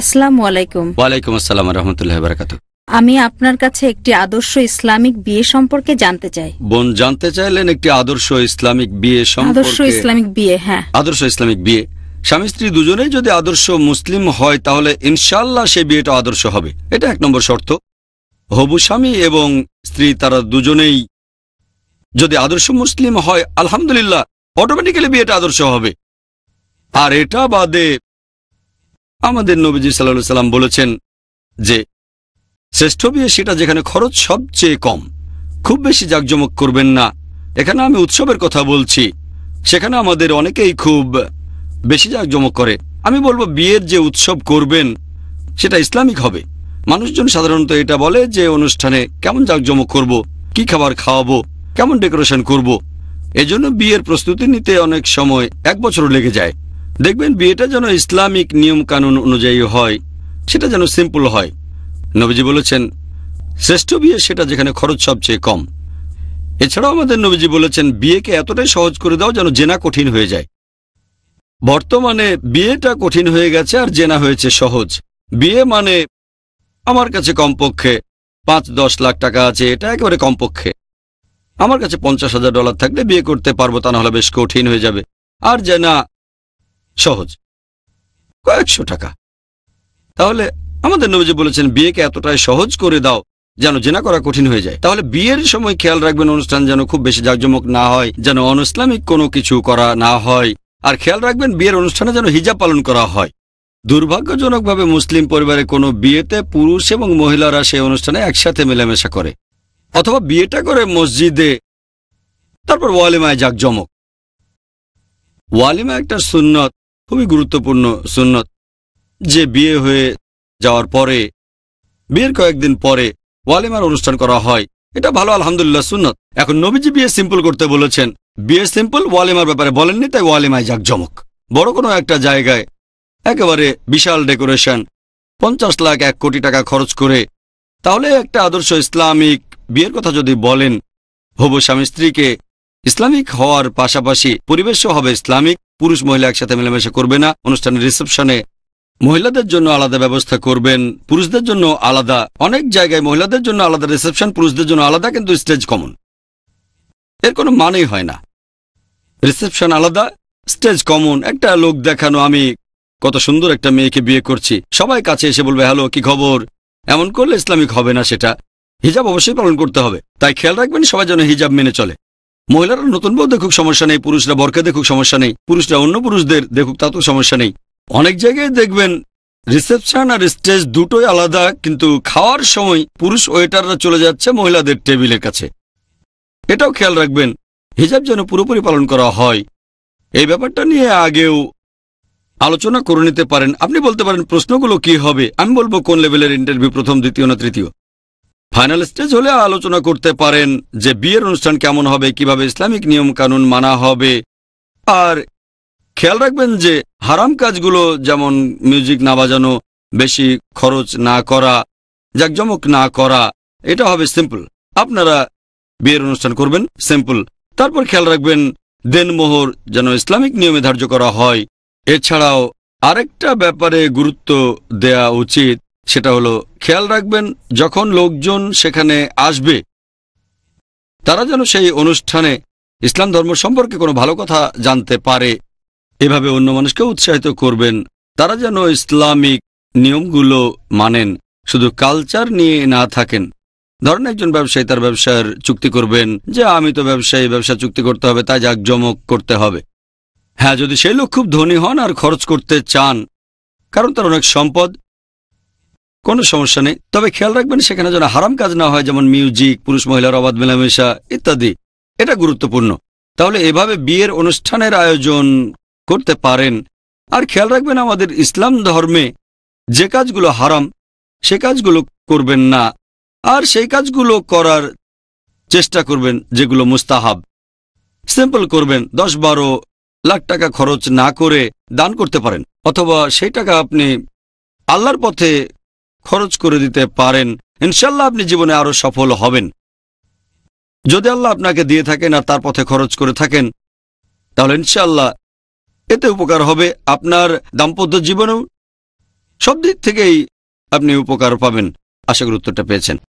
আসসালামু আলাইকুম ওয়ালাইকুম আসসালাম রহমতুল্লাহ বারাকাতু আমি আপনার কাছে একটি আদর্শ ইসলামিক বিয়ে সম্পর্কে জানতে চাই বোন জানতে চাইলেন একটি আদর্শ ইসলামিক বিয়ে সম্পর্কে আদর্শ ইসলামিক বিয়ে হ্যাঁ আদর্শ ইসলামিক বিয়ে স্বামী স্ত্রী দুজনেই যদি আদর্শ মুসলিম হয় তাহলে ইনশাল্লাহ সে বিয়েটা আদর্শ হবে এটা এক নম্বর শর্ত হবু স্বামী এবং স্ত্রী তারা দুজনেই যদি আদর্শ মুসলিম হয় আলহামদুলিল্লাহ অটোমেটিক্যালি বিয়েটা আদর্শ হবে আর এটা বাদে আমাদের নবীজি সাল্লা সাল্লাম বলেছেন যে শ্রেষ্ঠ বিয়ে সেটা যেখানে খরচ সবচেয়ে কম খুব বেশি জাকজমক করবেন না এখানে আমি উৎসবের কথা বলছি সেখানে আমাদের অনেকেই খুব বেশি জাকজমক করে আমি বলবো বিয়ের যে উৎসব করবেন সেটা ইসলামিক হবে মানুষজন সাধারণত এটা বলে যে অনুষ্ঠানে কেমন জাকজমক করব। কি খাবার খাওয়াবো কেমন ডেকোরেশন করব। এজন্য বিয়ের প্রস্তুতি নিতে অনেক সময় এক বছর লেগে যায় দেখবেন বিয়েটা যেন ইসলামিক নিয়ম কানুন অনুযায়ী হয় সেটা যেন সিম্পল হয় নবীজি বলেছেন শ্রেষ্ঠ বিয়ে সেটা যেখানে খরচ সবচেয়ে কম এছাড়াও আমাদের নবীজি বলেছেন বিয়েকে এতটাই সহজ করে দাও যেন জেনা কঠিন হয়ে যায় বর্তমানে বিয়েটা কঠিন হয়ে গেছে আর জেনা হয়েছে সহজ বিয়ে মানে আমার কাছে কমপক্ষে পাঁচ দশ লাখ টাকা আছে এটা একেবারে কমপক্ষে আমার কাছে পঞ্চাশ হাজার ডলার থাকলে বিয়ে করতে পারবো তা নাহলে বেশ কঠিন হয়ে যাবে আর জেনা সহজ কয়েকশো টাকা তাহলে আমাদের নবীজি বলেছেন বিয়েকে এতটাই সহজ করে দাও যেন জেনা করা কঠিন হয়ে যায় তাহলে বিয়ের সময় খেয়াল রাখবেন অনুষ্ঠান যেন খুব বেশি জাঁকজমক না হয় যেন অনুসলামিক কোনো কিছু করা না হয় আর খেয়াল রাখবেন বিয়ের অনুষ্ঠানে যেন হিজাব পালন করা হয় দুর্ভাগ্যজনকভাবে মুসলিম পরিবারে কোনো বিয়েতে পুরুষ এবং মহিলারা সেই অনুষ্ঠানে একসাথে মেলামেশা করে অথবা বিয়েটা করে মসজিদে তারপর ওয়ালিমায় জাঁকজমক ওয়ালিমা একটা সুন্নত খুবই গুরুত্বপূর্ণ সুন্নত যে বিয়ে হয়ে যাওয়ার পরে বিয়ের কয়েকদিন পরে ওয়ালিমার অনুষ্ঠান করা হয় এটা ভালো আলহামদুলিল্লাহ সুন্নত এখন নবীজি বিয়ে সিম্পল করতে বলেছেন বিয়ে সিম্পল ওয়ালিমার ব্যাপারে বলেননি তাই ওয়ালিমায় যাক জমক বড় কোনো একটা জায়গায় একেবারে বিশাল ডেকোরেশন পঞ্চাশ লাখ এক কোটি টাকা খরচ করে তাহলে একটা আদর্শ ইসলামিক বিয়ের কথা যদি বলেন হবু স্বামী স্ত্রীকে ইসলামিক হওয়ার পাশাপাশি পরিবেশও হবে ইসলামিক পুরুষ মহিলা একসাথে মেলামেশে করবে না অনুষ্ঠানের রিসেপশনে মহিলাদের জন্য আলাদা ব্যবস্থা করবেন পুরুষদের জন্য আলাদা অনেক জায়গায় মহিলাদের জন্য আলাদা রিসেপশন পুরুষদের জন্য আলাদা কিন্তু স্টেজ কমন এর কোনো মানেই হয় না রিসেপশন আলাদা স্টেজ কমন একটা লোক দেখানো আমি কত সুন্দর একটা মেয়েকে বিয়ে করছি সবাই কাছে এসে বলবে হ্যালো কি খবর এমন করলে ইসলামিক হবে না সেটা হিজাব অবশ্যই পালন করতে হবে তাই খেয়াল রাখবেন সবাই যেন হিজাব মেনে চলে মহিলারা নতুন বউ দেখুক সমস্যা নেই পুরুষরা বরকে দেখুক সমস্যা নেই পুরুষরা অন্য পুরুষদের দেখুক তা তো সমস্যা নেই অনেক জায়গায় দেখবেন রিসেপশন আর স্টেজ দুটোই আলাদা কিন্তু খাওয়ার সময় পুরুষ ওয়েটাররা চলে যাচ্ছে মহিলাদের টেবিলের কাছে এটাও খেয়াল রাখবেন হিজাব যেন পুরোপুরি পালন করা হয় এই ব্যাপারটা নিয়ে আগেও আলোচনা করে নিতে পারেন আপনি বলতে পারেন প্রশ্নগুলো কি হবে আমি বলবো কোন লেভেলের ইন্টারভিউ প্রথম দ্বিতীয় না তৃতীয় ফাইনাল স্টেজ হলে আলোচনা করতে পারেন যে বিয়ের অনুষ্ঠান কেমন হবে কিভাবে ইসলামিক নিয়ম কানুন মানা হবে আর খেয়াল রাখবেন যে হারাম কাজগুলো যেমন মিউজিক না বাজানো বেশি খরচ না করা জাকজমক না করা এটা হবে সিম্পল আপনারা বিয়ের অনুষ্ঠান করবেন সিম্পল তারপর খেয়াল রাখবেন দেনমোহর যেন ইসলামিক নিয়মে ধার্য করা হয় এছাড়াও আরেকটা ব্যাপারে গুরুত্ব দেয়া উচিত সেটা হলো খেয়াল রাখবেন যখন লোকজন সেখানে আসবে তারা যেন সেই অনুষ্ঠানে ইসলাম ধর্ম সম্পর্কে কোনো ভালো কথা জানতে পারে এভাবে অন্য মানুষকে উৎসাহিত করবেন তারা যেন ইসলামিক নিয়মগুলো মানেন শুধু কালচার নিয়ে না থাকেন ধরেন একজন ব্যবসায়ী তার ব্যবসার চুক্তি করবেন যে আমি তো ব্যবসায়ী ব্যবসা চুক্তি করতে হবে তাই জাকজমক করতে হবে হ্যাঁ যদি সেই লোক খুব ধনী হন আর খরচ করতে চান কারণ তার অনেক সম্পদ কোনো সমস্যা নেই তবে খেয়াল রাখবেন সেখানে যেন হারাম কাজ না হয় যেমন মিউজিক পুরুষ মহিলার অবাধ মেলামেশা ইত্যাদি এটা গুরুত্বপূর্ণ তাহলে এভাবে বিয়ের অনুষ্ঠানের আয়োজন করতে পারেন আর খেয়াল রাখবেন আমাদের ইসলাম ধর্মে যে কাজগুলো হারাম সে কাজগুলো করবেন না আর সেই কাজগুলো করার চেষ্টা করবেন যেগুলো মুস্তাহাব সিম্পল করবেন দশ বারো লাখ টাকা খরচ না করে দান করতে পারেন অথবা সেই টাকা আপনি আল্লাহর পথে খরচ করে দিতে পারেন ইনশাল্লাহ আপনি জীবনে আরও সফল হবেন যদি আল্লাহ আপনাকে দিয়ে থাকেন আর তার পথে খরচ করে থাকেন তাহলে ইনশাল্লাহ এতে উপকার হবে আপনার দাম্পত্য জীবনেও সব দিক থেকেই আপনি উপকার পাবেন আশা করি উত্তরটা পেয়েছেন